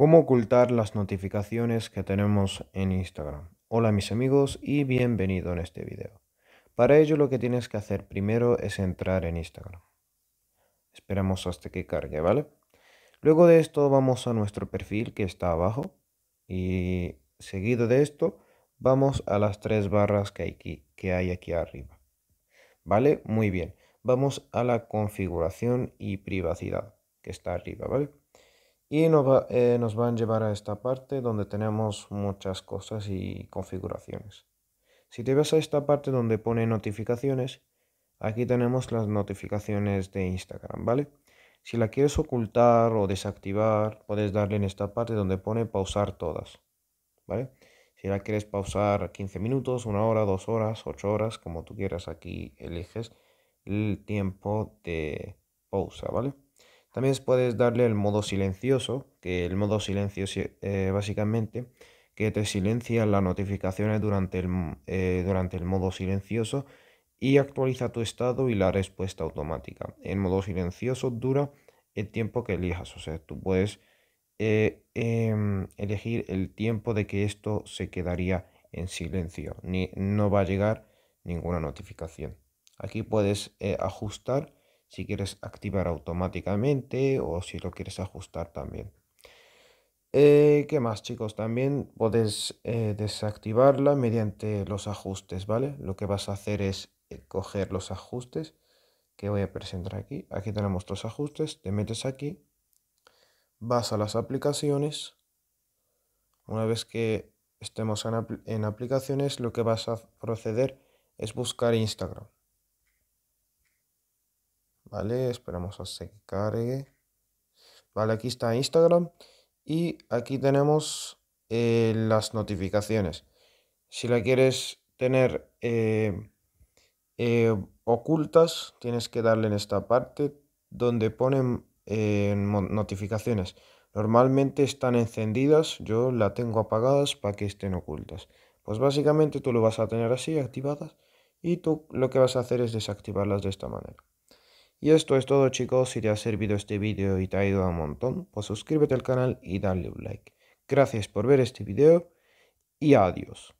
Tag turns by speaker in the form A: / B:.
A: cómo ocultar las notificaciones que tenemos en Instagram. Hola mis amigos y bienvenido en este video. Para ello lo que tienes que hacer primero es entrar en Instagram. Esperamos hasta que cargue, ¿vale? Luego de esto vamos a nuestro perfil que está abajo y seguido de esto vamos a las tres barras que hay aquí, que hay aquí arriba. ¿Vale? Muy bien. Vamos a la configuración y privacidad que está arriba, ¿vale? y nos, va, eh, van a llevar a esta parte donde tenemos muchas cosas y configuraciones. Si te vas a esta parte donde pone notificaciones, aquí tenemos las notificaciones de Instagram, ¿vale? Si la quieres ocultar o desactivar, puedes darle en esta parte donde pone pausar todas, ¿vale? Si la quieres pausar 15 minutos, una hora, dos horas, ocho horas, como tú quieras, aquí eliges el tiempo de pausa, ¿vale? También puedes darle el modo silencioso, que el modo silencioso eh, básicamente que te silencia las notificaciones durante el, eh, durante el modo silencioso y actualiza tu estado y la respuesta automática. El modo silencioso dura el tiempo que elijas, o sea, tú puedes eh, em, elegir el tiempo de que esto se quedaría en silencio, ni, no va a llegar ninguna notificación. Aquí puedes ajustar si quieres activar automáticamente o si lo quieres ajustar también. Eh, ¿Qué más chicos? También puedes eh, desactivarla mediante los ajustes, ¿vale? Lo que vas a hacer es eh, coger los ajustes que voy a presentar aquí. Aquí tenemos los ajustes, te metes aquí, vas a las aplicaciones. Una vez que estemos en aplicaciones, lo que vas a proceder es buscar Instagram. Vale, esperamos a que cargue. Vale, aquí está Instagram y aquí tenemos eh, las notificaciones. Si la quieres tener eh, eh, ocultas, tienes que darle en esta parte donde ponen notificaciones. Normalmente están encendidas, yo la tengo apagadas para que estén ocultas. Pues básicamente tú lo vas a tener así, activadas, y tú lo que vas a hacer es desactivarlas de esta manera. Y esto es todo chicos, si te ha servido este vídeo y te ha ido a un montón, pues suscríbete al canal y dale un like. Gracias por ver este vídeo y adiós.